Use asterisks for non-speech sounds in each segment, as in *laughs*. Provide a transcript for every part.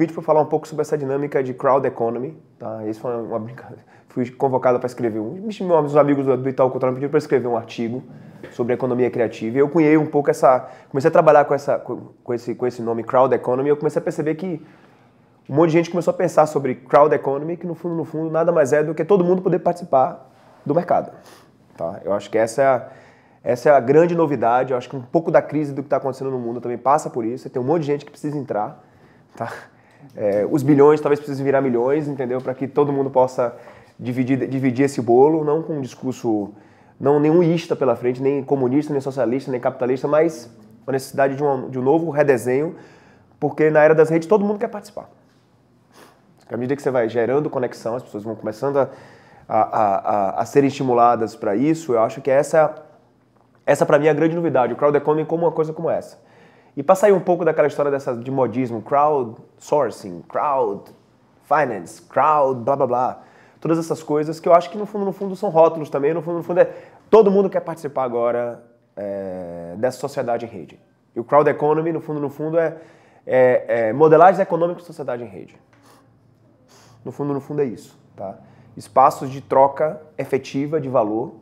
convite para falar um pouco sobre essa dinâmica de crowd economy. Tá? Isso foi uma brincadeira. Fui convocado para escrever um. Meus amigos do, Itaú me pediram para escrever um artigo sobre economia criativa. E eu cunhei um pouco essa. Comecei a trabalhar com, essa, com, esse, com esse nome crowd economy. E eu comecei a perceber que um monte de gente começou a pensar sobre crowd economy, que no fundo, no fundo, nada mais é do que todo mundo poder participar do mercado. Tá? Eu acho que essa é a, essa é a grande novidade. Eu acho que um pouco da crise do que está acontecendo no mundo também passa por isso. Tem um monte de gente que precisa entrar. Tá? é, os bilhões talvez precisem virar milhões, entendeu? Para que todo mundo possa dividir, dividir esse bolo, não com um discurso, não nenhum ista pela frente, nem comunista, nem socialista, nem capitalista, mas a necessidade de, um de um novo redesenho, porque na era das redes todo mundo quer participar. À medida que você vai gerando conexão, as pessoas vão começando a, a, a, a serem estimuladas para isso, eu acho que essa, essa para mim é a grande novidade, o crowd economy é como uma coisa como essa. E para sair um pouco daquela história dessa, de modismo, crowdsourcing, crowd finance, crowd, blá blá blá, todas essas coisas que eu acho que no fundo, no fundo são rótulos também, no fundo, no fundo é todo mundo quer participar agora é, dessa sociedade em rede. E o crowd economy, no fundo, no fundo é, é, é modelagens econômicas sociedade em rede. No fundo, no fundo é isso, tá? Espaços de troca efetiva de valor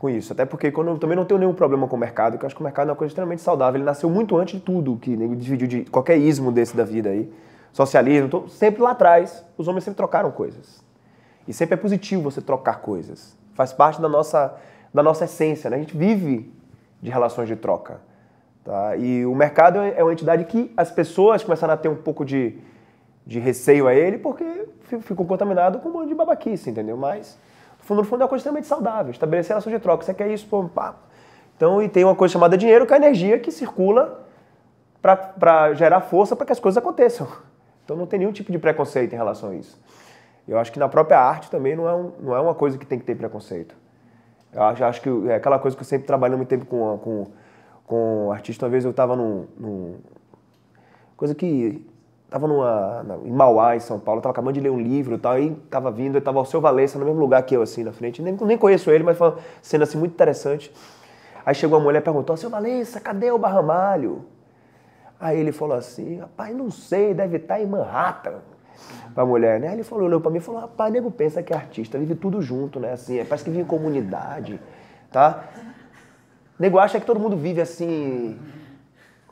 com isso. Até porque quando eu também não tenho nenhum problema com o mercado, que eu acho que o mercado é uma coisa extremamente saudável. Ele nasceu muito antes de tudo, que ele né, dividiu de qualquer ismo desse da vida aí. Socialismo, então, sempre lá atrás, os homens sempre trocaram coisas. E sempre é positivo você trocar coisas. Faz parte da nossa, da nossa essência, né? A gente vive de relações de troca. Tá? E o mercado é, é uma entidade que as pessoas começaram a ter um pouco de, de receio a ele porque ficou contaminado com um monte de babaquice, entendeu? Mas fundo no fundo é uma coisa extremamente saudável, estabelecer relações de troca. Você quer isso, pô, pá. Então, e tem uma coisa chamada dinheiro, que é a energia que circula para gerar força para que as coisas aconteçam. Então não tem nenhum tipo de preconceito em relação a isso. Eu acho que na própria arte também não é, um, não é uma coisa que tem que ter preconceito. Eu acho, acho que é aquela coisa que eu sempre trabalho muito tempo com, com, com artista. Uma vez eu estava num, num, coisa que Tava numa, na, em Mauá, em São Paulo, tava acabando de ler um livro e tal, e tava vindo, e tava o seu Valença no mesmo lugar que eu, assim, na frente. Nem, nem conheço ele, mas foi uma cena assim muito interessante. Aí chegou uma mulher e perguntou: seu Valença, cadê o Barramalho? Aí ele falou assim: rapaz, não sei, deve estar tá em Manhattan. Pra mulher, né? ele falou, olhou pra mim e falou: rapaz, nego pensa que é artista, vive tudo junto, né? Assim, é, parece que vive em comunidade, tá? Nego acha que todo mundo vive assim,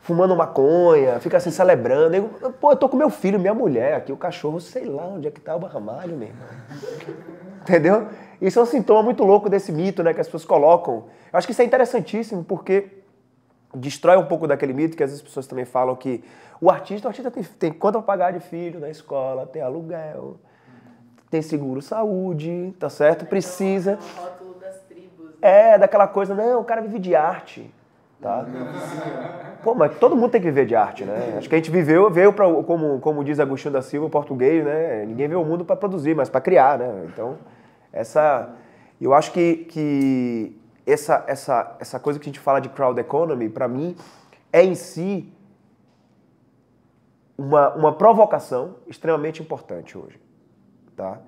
fumando maconha, fica assim celebrando. Eu, pô, eu tô com meu filho, minha mulher aqui, o cachorro, sei lá onde é que tá o barramalho, mesmo, Entendeu? Isso é um sintoma muito louco desse mito, né, que as pessoas colocam. Eu acho que isso é interessantíssimo porque destrói um pouco daquele mito que às vezes as pessoas também falam que o artista, o artista tem, tem conta pagar de filho na escola, tem aluguel, tem seguro saúde, tá certo? Precisa. Né? É, daquela coisa, não, né, o cara vive de arte. Tá? Pô, mas todo mundo tem que viver de arte, né? Acho que a gente viveu, veio para como, como diz Agostinho da Silva, português, né? Ninguém vê o mundo para produzir, mas para criar, né? Então, essa eu acho que, que essa, essa, essa coisa que a gente fala de crowd economy, para mim, é em si uma, uma provocação extremamente importante hoje. Tá?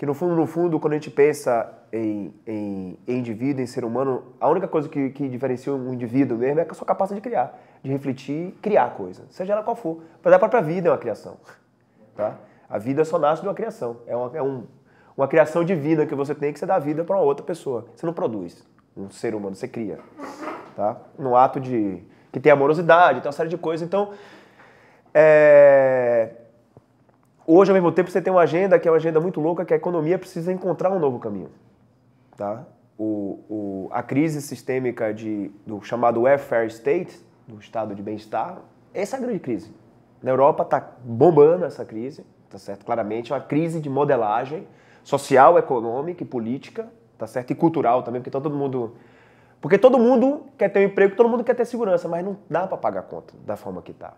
que no fundo, no fundo, quando a gente pensa em, em, em indivíduo, em ser humano, a única coisa que, que diferencia um indivíduo mesmo é que eu sou capaz de criar, de refletir, criar coisa, seja ela qual for. Para a própria vida é uma criação, tá? A vida só nasce de uma criação, é uma, é um, uma criação divina que você tem que você dá vida para outra pessoa. Você não produz um ser humano, você cria, tá? No ato de que tem amorosidade, tem uma série de coisas. Então, é, Hoje, ao mesmo tempo, você tem uma agenda que é uma agenda muito louca, que a economia precisa encontrar um novo caminho. Tá? O, o, a crise sistêmica de, do chamado welfare state, do estado de bem-estar, essa é a grande crise. Na Europa está bombando essa crise, tá certo? Claramente, é uma crise de modelagem social, econômica e política, tá certo? E cultural também, porque tá todo mundo porque todo mundo quer ter um emprego, todo mundo quer ter segurança, mas não dá para pagar a conta da forma que está.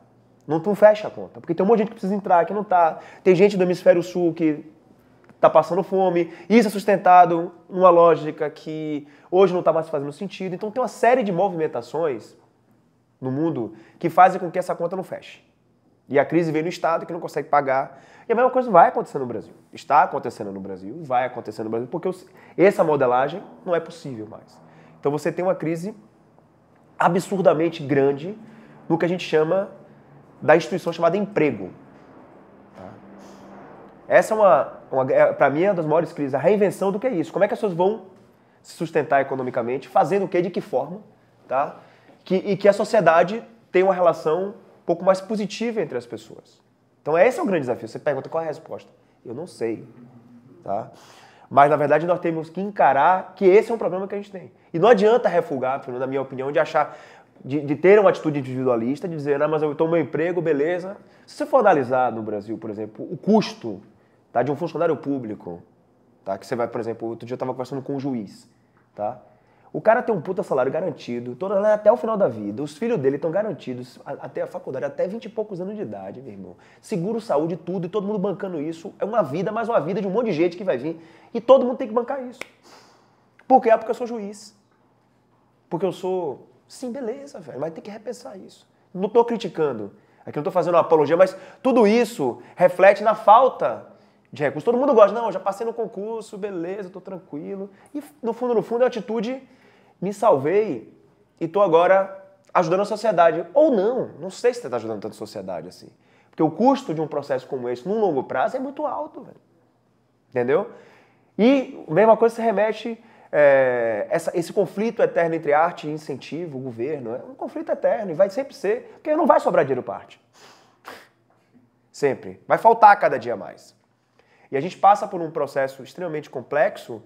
Não, não fecha a conta, porque tem um monte de gente que precisa entrar, que não está Tem gente do hemisfério sul que está passando fome. Isso é sustentado numa lógica que hoje não está mais fazendo sentido. Então tem uma série de movimentações no mundo que fazem com que essa conta não feche. E a crise vem no Estado que não consegue pagar. E a mesma coisa vai acontecer no Brasil. Está acontecendo no Brasil, vai acontecer no Brasil, porque essa modelagem não é possível mais. Então você tem uma crise absurdamente grande no que a gente chama da instituição chamada emprego. Tá? Essa é uma, uma é, para mim, é uma das maiores crises. A reinvenção do que é isso. Como é que as pessoas vão se sustentar economicamente, fazendo o quê, de que forma, tá? Que, e que a sociedade tem uma relação um pouco mais positiva entre as pessoas. Então esse é o grande desafio. Você pergunta qual é a resposta. Eu não sei, tá? Mas, na verdade, nós temos que encarar que esse é um problema que a gente tem. E não adianta refugar, na minha opinião, de achar, de, de, ter uma atitude individualista, de dizer, ah, mas eu no meu emprego, beleza. Se você for analisar no Brasil, por exemplo, o custo tá, de um funcionário público, tá, que você vai, por exemplo, outro dia eu estava conversando com um juiz, tá? O cara tem um puta salário garantido, toda, né, até o final da vida. Os filhos dele estão garantidos até a faculdade, até 20 e poucos anos de idade, meu irmão. Seguro, saúde, tudo, e todo mundo bancando isso. É uma vida, mais uma vida de um monte de gente que vai vir. E todo mundo tem que bancar isso. Por quê? Ah, porque eu sou juiz. Porque eu sou Sim, beleza, velho, mas tem que repensar isso. Não estou criticando. Aqui é não estou fazendo uma apologia, mas tudo isso reflete na falta de recursos. Todo mundo gosta, não, já passei no concurso, beleza, estou tranquilo. E no fundo, no fundo, é a atitude, me salvei e estou agora ajudando a sociedade. Ou não, não sei se você está ajudando tanto a sociedade assim. Porque o custo de um processo como esse, num longo prazo, é muito alto, velho. Entendeu? E a mesma coisa se remete é, essa, esse conflito eterno entre arte e incentivo, governo, é um conflito eterno e vai sempre ser, porque não vai sobrar dinheiro para arte. Sempre. Vai faltar cada dia mais. E a gente passa por um processo extremamente complexo,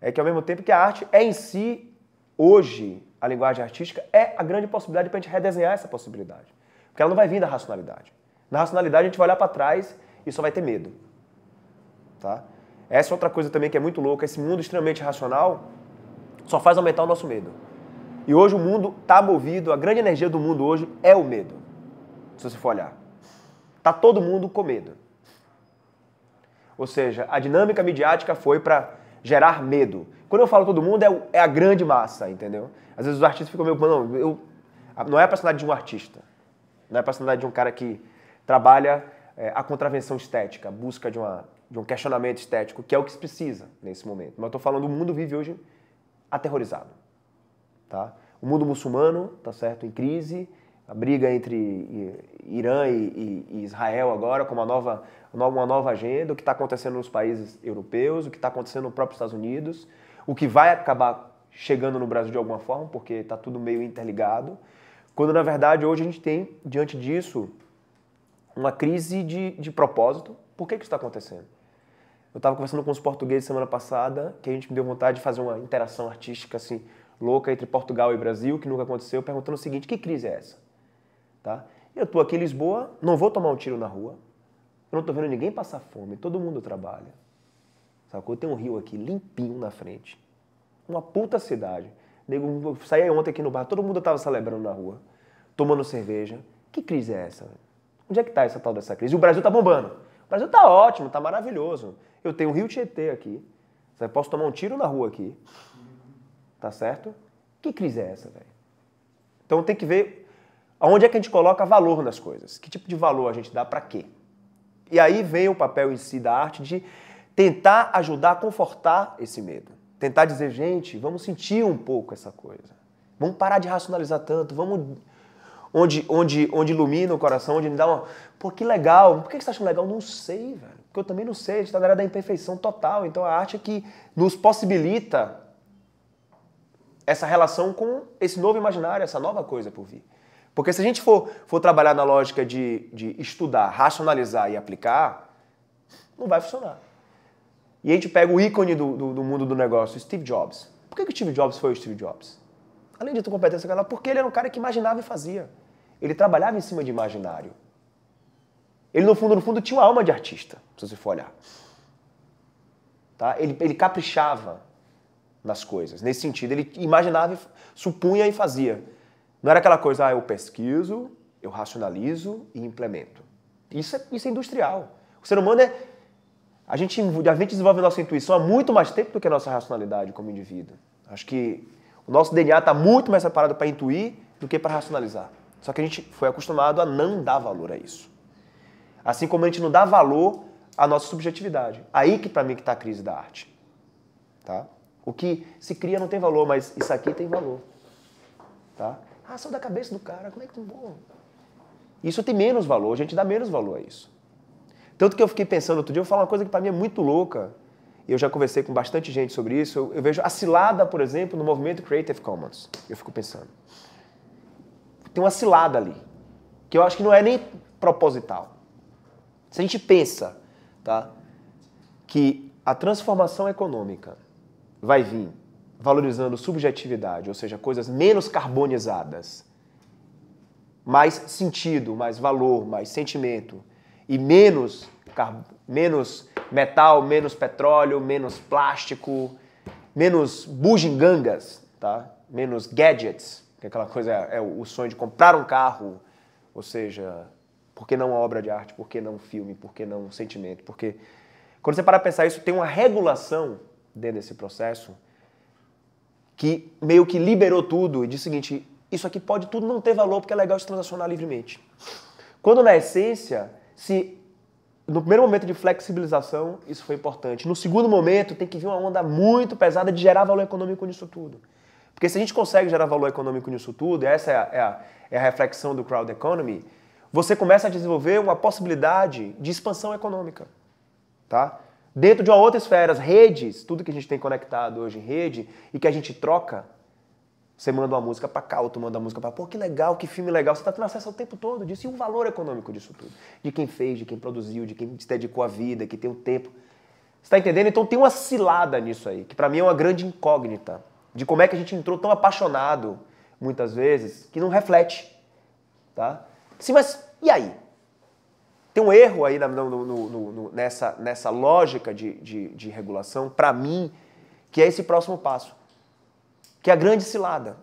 é que ao mesmo tempo que a arte é em si, hoje, a linguagem artística é a grande possibilidade para a gente redesenhar essa possibilidade. Porque ela não vai vir da racionalidade. Na racionalidade a gente vai olhar para trás e só vai ter medo. Tá? Essa é outra coisa também que é muito louca, esse mundo extremamente racional só faz aumentar o nosso medo. E hoje o mundo está movido, a grande energia do mundo hoje é o medo. Se você for olhar. Tá todo mundo com medo. Ou seja, a dinâmica midiática foi para gerar medo. Quando eu falo todo mundo, é, é a grande massa, entendeu? Às vezes os artistas ficam meio, não, eu, não é a personalidade de um artista. Não é a personalidade de um cara que trabalha é, a contravenção estética, busca de uma de um questionamento estético, que é o que se precisa nesse momento. Mas eu estou falando, o mundo vive hoje aterrorizado. Tá? O mundo muçulmano está certo em crise, a briga entre Irã e, e, e Israel agora, com uma nova, uma nova agenda, o que está acontecendo nos países europeus, o que está acontecendo no próprio Estados Unidos, o que vai acabar chegando no Brasil de alguma forma, porque está tudo meio interligado, quando na verdade hoje a gente tem, diante disso, uma crise de, de propósito. Por que, que isso está acontecendo? Eu estava conversando com os portugueses semana passada, que a gente me deu vontade de fazer uma interação artística assim louca entre Portugal e Brasil, que nunca aconteceu, perguntando o seguinte: que crise é essa? Tá? Eu estou aqui em Lisboa, não vou tomar um tiro na rua, eu não estou vendo ninguém passar fome, todo mundo trabalha. Sacou? Tem um rio aqui limpinho na frente. Uma puta cidade. saí ontem aqui no bar, todo mundo estava celebrando na rua, tomando cerveja. Que crise é essa? Onde é que está essa tal dessa crise? E o Brasil está bombando. O Brasil está ótimo, está maravilhoso. Eu tenho o Rio Tietê aqui. Eu posso tomar um tiro na rua aqui. Tá certo? Que crise é essa, velho? Então tem que ver aonde é que a gente coloca valor nas coisas. Que tipo de valor a gente dá para quê? E aí vem o papel em si da arte de tentar ajudar a confortar esse medo. Tentar dizer, gente, vamos sentir um pouco essa coisa. Vamos parar de racionalizar tanto, vamos onde, onde, onde ilumina o coração, onde me dá uma. Pô, que legal. Por que você está achando legal? Não sei, velho. Porque eu também não sei, a gente está na era da imperfeição total. Então a arte é que nos possibilita essa relação com esse novo imaginário, essa nova coisa por vir. Porque se a gente for, for trabalhar na lógica de, de estudar, racionalizar e aplicar, não vai funcionar. E a gente pega o ícone do, do, do mundo do negócio, Steve Jobs. Por que, que o Steve Jobs foi o Steve Jobs? Além de ter competência, porque ele era um cara que imaginava e fazia. Ele trabalhava em cima de imaginário. Ele, no fundo, no fundo, tinha uma alma de artista, se você for olhar. Tá? Ele, ele caprichava nas coisas. Nesse sentido, ele imaginava, supunha e fazia. Não era aquela coisa, ah, eu pesquiso, eu racionalizo e implemento. Isso é, isso é industrial. O ser humano é. A gente, a gente desenvolve a nossa intuição há muito mais tempo do que a nossa racionalidade como indivíduo. Acho que o nosso DNA está muito mais separado para intuir do que para racionalizar. Só que a gente foi acostumado a não dar valor a isso. Assim como a gente não dá valor à nossa subjetividade. Aí que para mim que está a crise da arte. Tá? O que se cria não tem valor, mas isso aqui tem valor. Tá? Ah, sou da cabeça do cara, como é que tem bom? Isso tem menos valor, a gente dá menos valor a isso. Tanto que eu fiquei pensando outro dia, eu vou falar uma coisa que para mim é muito louca. e Eu já conversei com bastante gente sobre isso. Eu, eu vejo a cilada, por exemplo, no movimento Creative Commons. Eu fico pensando. Tem uma cilada ali, que eu acho que não é nem proposital. Se a gente pensa tá, que a transformação econômica vai vir valorizando subjetividade, ou seja, coisas menos carbonizadas, mais sentido, mais valor, mais sentimento, e menos, menos metal, menos petróleo, menos plástico, menos bugigangas, tá? menos gadgets, que é aquela coisa é, é o sonho de comprar um carro, ou seja, por que não uma obra de arte? Por que não um filme? Por que não um sentimento? Porque quando você para pensar isso, tem uma regulação dentro desse processo que meio que liberou tudo e disse o seguinte, isso aqui pode tudo não ter valor porque é legal se transacionar livremente. Quando na essência, se no primeiro momento de flexibilização, isso foi importante. No segundo momento, tem que vir uma onda muito pesada de gerar valor econômico nisso tudo. Porque se a gente consegue gerar valor econômico nisso tudo, essa é a, é a, é a reflexão do crowd economy, você começa a desenvolver uma possibilidade de expansão econômica. Tá? Dentro de uma outra esfera, as redes, tudo que a gente tem conectado hoje em rede e que a gente troca, você manda uma música para cá, outro manda uma música para pô, que legal, que filme legal. Você está tendo acesso ao tempo todo disso e o valor econômico disso tudo. De quem fez, de quem produziu, de quem se dedicou à vida, que tem o tempo. Você está entendendo? Então tem uma cilada nisso aí, que para mim é uma grande incógnita. De como é que a gente entrou tão apaixonado, muitas vezes, que não reflete. Tá? Sim, mas e aí? Tem um erro aí no, no, no, nessa, nessa lógica de, de, de regulação, para mim, que é esse próximo passo, que é a grande cilada.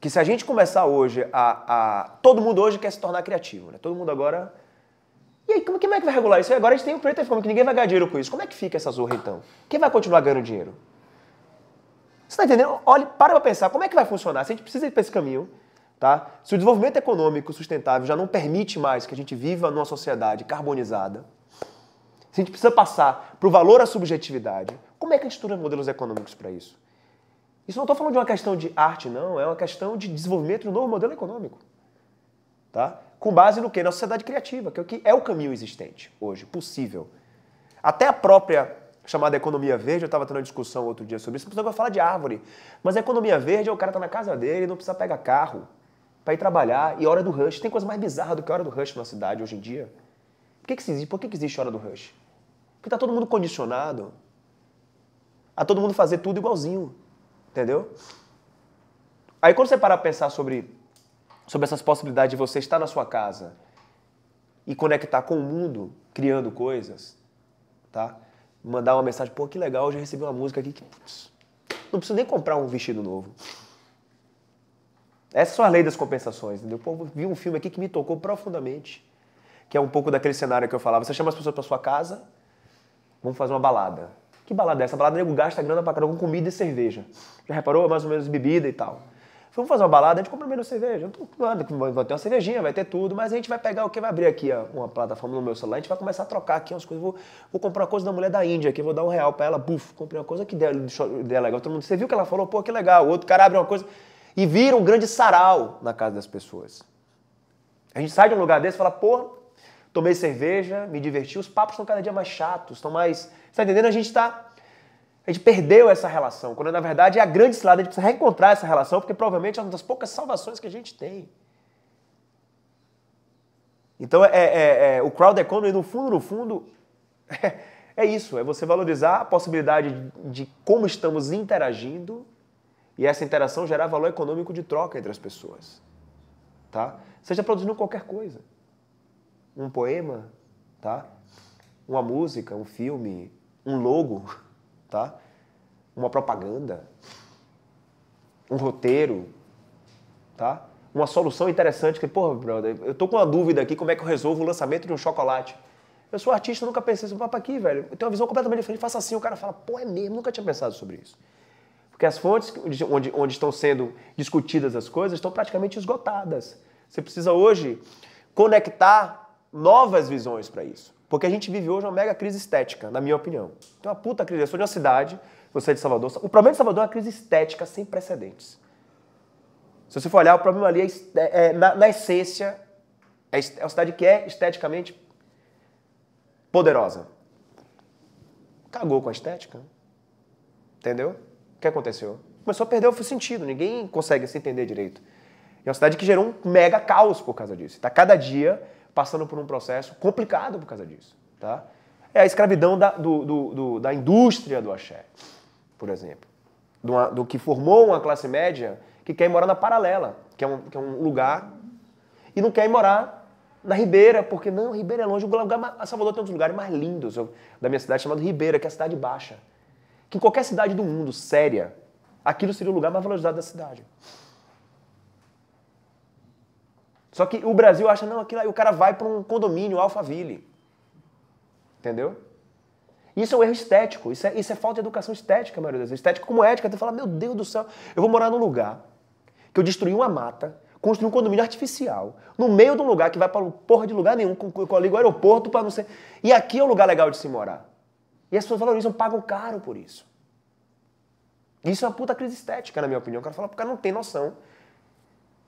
Que se a gente começar hoje a, a. Todo mundo hoje quer se tornar criativo, né? Todo mundo agora. E aí, como, como é que vai regular isso? E agora a gente tem o preto e que ninguém vai ganhar dinheiro com isso. Como é que fica essa zorra então? Quem vai continuar ganhando dinheiro? Você está entendendo? Olha, para pra pensar, como é que vai funcionar? Se a gente precisa ir para esse caminho, Tá? Se o desenvolvimento econômico sustentável já não permite mais que a gente viva numa sociedade carbonizada, se a gente precisa passar para o valor à subjetividade, como é que a gente estuda modelos econômicos para isso? Isso não estou falando de uma questão de arte, não, é uma questão de desenvolvimento de um novo modelo econômico. Tá? Com base no que? Na sociedade criativa, que é o que é o caminho existente hoje, possível. Até a própria chamada economia verde, eu estava tendo uma discussão outro dia sobre isso, não precisa falar de árvore, mas a economia verde é o cara estar tá na casa dele, não precisa pegar carro para ir trabalhar e hora do rush. Tem coisa mais bizarra do que a hora do rush na cidade hoje em dia. Por que, que existe? Por que, que existe hora do rush? Porque tá todo mundo condicionado a todo mundo fazer tudo igualzinho. Entendeu? Aí quando você parar para pensar sobre, sobre essas possibilidades de você estar na sua casa e conectar com o mundo, criando coisas, tá? Mandar uma mensagem, pô, que legal, hoje eu recebi uma música aqui que, putz, não preciso nem comprar um vestido novo. Essa é a lei das compensações, entendeu? vi um filme aqui que me tocou profundamente, que é um pouco daquele cenário que eu falava. Você chama as pessoas para sua casa, vamos fazer uma balada. Que balada é essa? A balada, nego gasta grana pra caramba com comida e cerveja. Já reparou? É mais ou menos bebida e tal. Vamos fazer uma balada, a gente compra menos cerveja. Não vai ter uma cervejinha, vai ter tudo, mas a gente vai pegar o que vai abrir aqui, uma plataforma no meu celular, a gente vai começar a trocar aqui umas coisas. Vou, vou comprar uma coisa da mulher da Índia aqui, vou dar um real pra ela, buf, comprei uma coisa que dela, dela legal. Todo mundo, você viu que ela falou, pô, que legal. O outro cara abre uma coisa e vira um grande sarau na casa das pessoas. A gente sai de um lugar desse e fala, pô, tomei cerveja, me diverti, os papos estão cada dia mais chatos, estão mais. Você está entendendo? A gente está, A gente perdeu essa relação, quando na verdade é a grande cilada, a gente precisa reencontrar essa relação, porque provavelmente é uma das poucas salvações que a gente tem. Então é, é, é o crowd economy, no fundo, no fundo, *laughs* é, é isso, é você valorizar a possibilidade de, de como estamos interagindo e essa interação gerar valor econômico de troca entre as pessoas. Tá? Seja produzindo qualquer coisa. Um poema, tá? uma música, um filme, um logo, *laughs* tá? uma propaganda, um roteiro, tá? uma solução interessante. Que, porra, brother, eu tô com uma dúvida aqui como é que eu resolvo o lançamento de um chocolate. Eu sou artista, nunca pensei sobre assim, papo aqui, velho. Eu tenho uma visão completamente diferente. Faça assim, o cara fala, pô, é mesmo, nunca tinha pensado sobre isso. Porque as fontes onde, onde estão sendo discutidas as coisas estão praticamente esgotadas. Você precisa hoje conectar novas visões para isso. Porque a gente vive hoje uma mega crise estética, na minha opinião. Então, uma puta crise. Eu sou de uma cidade, você é de Salvador. O problema de Salvador é uma crise estética sem precedentes. Se você for olhar, o problema ali é, é, é na, na, essência, é, é uma cidade que é esteticamente poderosa. Cagou com a estética. Entendeu? O que aconteceu? Começou a perder o sentido, ninguém consegue se entender direito. é uma cidade que gerou um mega caos por causa disso. Está cada dia passando por um processo complicado por causa disso. Tá? É a escravidão da, do, do, do, da indústria do axé, por exemplo. Do, do que formou uma classe média que quer ir morar na Paralela, que é um, que é um lugar, e não quer ir morar na Ribeira, porque não, Ribeira é longe. O lugar, Salvador tem um dos lugares mais lindos da minha cidade, chamado Ribeira, que é a cidade baixa que em qualquer cidade do mundo séria, aquilo seria o lugar mais valorizado da cidade. Só que o Brasil acha, não, aquilo aí o cara vai para um condomínio Alphaville. Entendeu? Isso é um erro estético, isso é, isso é falta de educação estética, maioria das vezes. Estética como ética, tu fala, meu Deus do céu, eu vou morar num lugar que eu destruí uma mata, construí um condomínio artificial, no meio de um lugar que vai para porra de lugar nenhum, com, com, o aeroporto para não ser. E aqui é um lugar legal de se morar. E as pessoas valorizam, pagam caro por isso. Isso é uma puta crise estética, na minha opinião. O cara fala, o cara não tem noção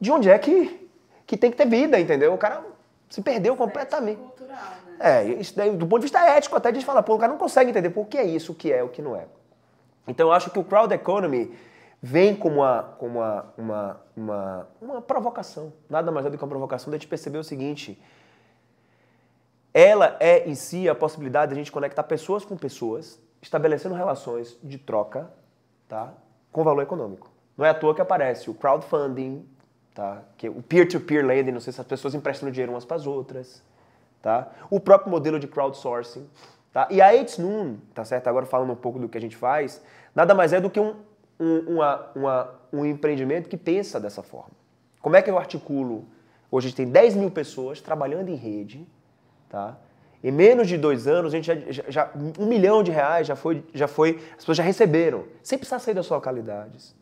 de onde é que, que tem que ter vida, entendeu? O cara se perdeu completamente. Né? É, isso daí, do ponto de vista ético, até a gente fala, pô, o cara não consegue entender pô, o que é isso, o que é, o que não é. Então eu acho que o crowd economy vem como uma, como uma, uma, uma, uma provocação. Nada mais do que uma provocação a gente perceber o seguinte ela é em si a possibilidade de a gente conectar pessoas com pessoas, estabelecendo relações de troca, tá? Com valor econômico. Não é à toa que aparece o crowdfunding, tá? Que é o peer-to-peer -peer lending, não sei se as pessoas emprestando dinheiro umas para as outras, tá? O próprio modelo de crowdsourcing, tá? E a It's Noon, tá certo? Agora falando um pouco do que a gente faz, nada mais é do que um, um, uma, uma, um empreendimento que pensa dessa forma. Como é que eu articulo? Hoje a gente tem 10 mil pessoas trabalhando em rede, Tá? Em menos de dois anos, a gente já, já, um milhão de reais já foi, já foi, as pessoas já receberam, sem precisar sair das suas localidades.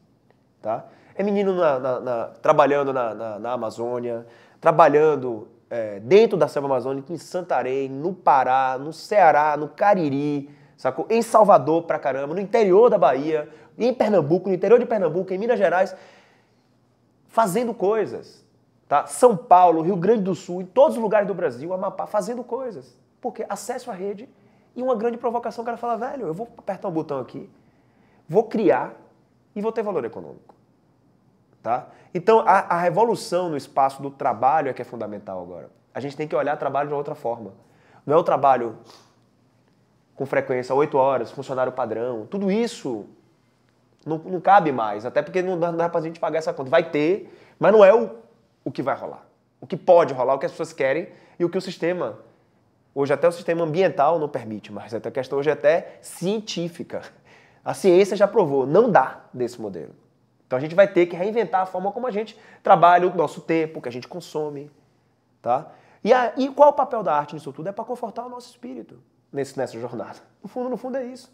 Tá? É menino na, na, na, trabalhando na, Amazônia, trabalhando é, dentro da selva amazônica, em Santarém, no Pará, no Ceará, no Cariri, sacou? em Salvador pra caramba, no interior da Bahia, em Pernambuco, no interior de Pernambuco, em Minas Gerais, fazendo coisas, tá? São Paulo, Rio Grande do Sul, em todos os lugares do Brasil, Amapá, fazendo coisas. Porque acesso à rede e uma grande provocação. O cara fala, velho, eu vou apertar um botão aqui, vou criar e vou ter valor econômico. Tá? Então, a, a revolução no espaço do trabalho é que é fundamental agora. A gente tem que olhar trabalho de outra forma. Não é o trabalho com frequência oito horas, funcionário padrão, tudo isso não, não cabe mais, até porque não dá, não dá pra gente pagar essa conta. Vai ter, mas não é o o que vai rolar, o que pode rolar, o que as pessoas querem e o que o sistema, hoje até o sistema ambiental não permite, mas a questão hoje é até científica. A ciência já provou, não dá desse modelo. Então a gente vai ter que reinventar a forma como a gente trabalha o nosso tempo, o que a gente consome, tá? E, a, e qual o papel da arte nisso tudo? É para confortar o nosso espírito nesse, nessa jornada. No fundo, no fundo é isso.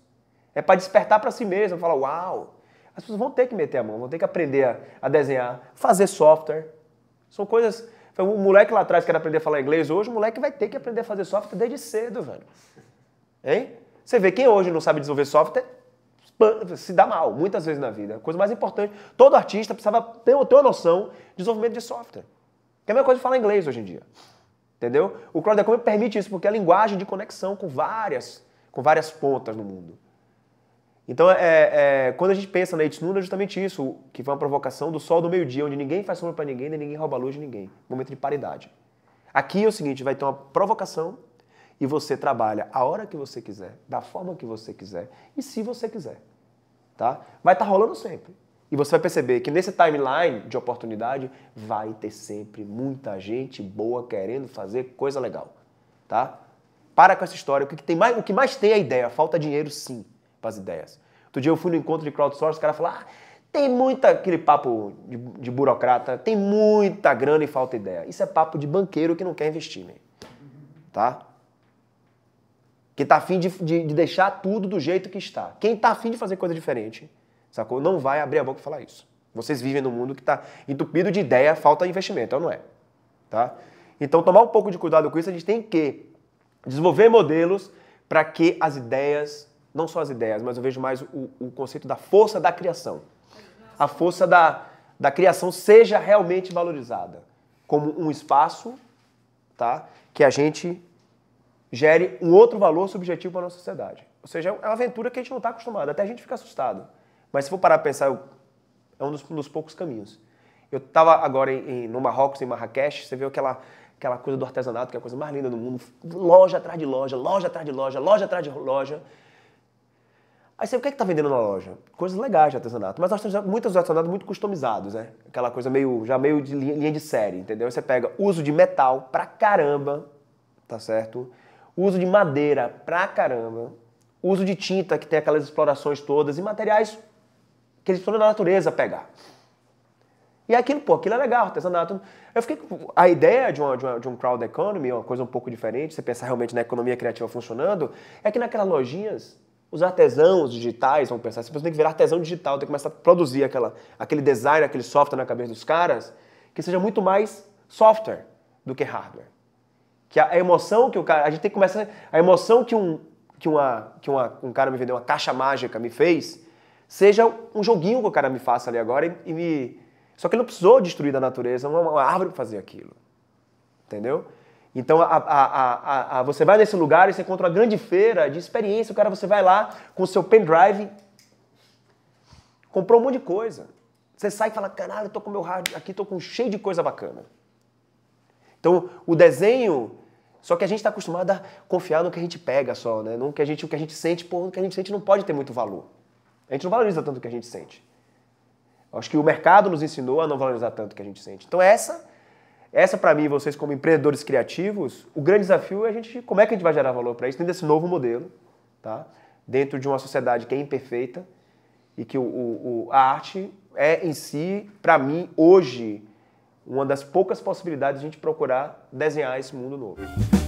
É para despertar para si mesmo, falar, uau, as pessoas vão ter que meter a mão, vão ter que aprender a, a desenhar, fazer software, são coisas. O moleque lá atrás que era aprender a falar inglês, hoje o moleque vai ter que aprender a fazer software desde cedo, velho. Hein? Você vê quem hoje não sabe desenvolver software se dá mal, muitas vezes na vida. A coisa mais importante, todo artista precisava ter, ter uma noção de desenvolvimento de software. Que é a mesma coisa de falar inglês hoje em dia. Entendeu? O Cloud é permite isso, porque é a linguagem de conexão com várias, com várias pontas no mundo. Então, é, é, quando a gente pensa na Itznuda, é justamente isso, que foi uma provocação do sol do meio-dia, onde ninguém faz sombra para ninguém, nem ninguém rouba a luz de ninguém. Momento de paridade. Aqui é o seguinte, vai ter uma provocação e você trabalha a hora que você quiser, da forma que você quiser e se você quiser. Tá? Vai estar tá rolando sempre. E você vai perceber que nesse timeline de oportunidade vai ter sempre muita gente boa querendo fazer coisa legal. Tá? Para com essa história. O que, tem mais, o que mais tem é a ideia. Falta dinheiro, sim para as ideias. Outro dia eu fui no encontro de crowdsourcing, o cara falou, ah, tem muita, aquele papo de, de, burocrata, tem muita grana e falta ideia. Isso é papo de banqueiro que não quer investir, né? Tá? Que tá afim de, de, de deixar tudo do jeito que está. Quem tá afim de fazer coisa diferente, sacou? Não vai abrir a boca e falar isso. Vocês vivem num mundo que está entupido de ideia, falta investimento, é não é? Tá? Então, tomar um pouco de cuidado com isso, a gente tem que desenvolver modelos para que as ideias não só as ideias, mas eu vejo mais o, o conceito da força da criação. A força da, da criação seja realmente valorizada como um espaço tá, que a gente gere um outro valor subjetivo para a nossa sociedade. Ou seja, é uma aventura que a gente não está acostumado, até a gente fica assustado. Mas se for parar para pensar, eu, é um dos, um dos, poucos caminhos. Eu estava agora em, em, no Marrocos, em Marrakech, você viu aquela, aquela coisa do artesanato, que é a coisa mais linda do mundo, loja atrás de loja, loja atrás de loja, loja atrás de loja, Aí você, o que é que tá vendendo na loja? Coisas legais de artesanato. Mas nós temos muitos artesanatos muito customizados, né? Aquela coisa meio, já meio de linha, linha de série, entendeu? Aí você pega uso de metal pra caramba, tá certo? Uso de madeira pra caramba. Uso de tinta, que tem aquelas explorações todas. E materiais que eles foram na natureza pegar. E aquilo, pô, aquilo é legal, artesanato. Eu fiquei a ideia de, uma, de, uma, de, um crowd economy, uma coisa um pouco diferente, você pensar realmente na economia criativa funcionando, é que naquelas lojinhas os artesãos digitais vão pensar, essa pessoa tem que virar artesão digital, tem que começar a produzir aquela, aquele design, aquele software na cabeça dos caras, que seja muito mais software do que hardware. Que a emoção que o cara. A gente tem que começar. A emoção que um, que, uma, que uma, um cara me vendeu, uma caixa mágica me fez, seja um joguinho que o cara me faça ali agora e, e me. Só que ele não precisou destruir da natureza, uma, uma árvore para fazer aquilo. Entendeu? Então a, a, a, você vai nesse lugar e você encontra uma grande feira de experiência. O cara você vai lá com o seu pendrive, comprou um monte de coisa. Você sai e fala, caralho, eu tô com meu rádio aqui, tô com cheio de coisa bacana. Então o desenho, só que a gente está acostumado a confiar no que a gente pega só, né? No que a gente, o que a gente sente, pô, o que a gente sente não pode ter muito valor. A gente não valoriza tanto o que a gente sente. Acho que o mercado nos ensinou a não valorizar tanto o que a gente sente. Então essa essa, para mim, vocês como empreendedores criativos, o grande desafio é a gente, como é que a gente vai gerar valor para isso dentro desse novo modelo, tá? dentro de uma sociedade que é imperfeita e que o, o, a arte é em si, para mim, hoje, uma das poucas possibilidades de a gente procurar desenhar esse mundo novo.